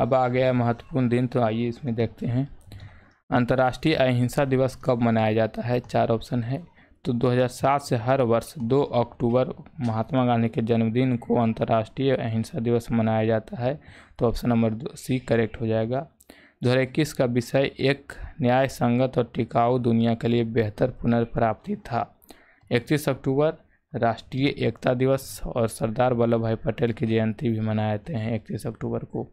अब आ गया महत्वपूर्ण दिन तो आइए इसमें देखते हैं अंतर्राष्ट्रीय अहिंसा दिवस कब मनाया जाता है चार ऑप्शन है तो 2007 से हर वर्ष 2 अक्टूबर महात्मा गांधी के जन्मदिन को अंतर्राष्ट्रीय अहिंसा दिवस मनाया जाता है तो ऑप्शन नंबर सी करेक्ट हो जाएगा दो का विषय एक न्याय संगत और टिकाऊ दुनिया के लिए बेहतर पुनर्प्राप्ति था इकतीस अक्टूबर राष्ट्रीय एकता दिवस और सरदार वल्लभ भाई पटेल की जयंती भी मनाते हैं इकतीस अक्टूबर को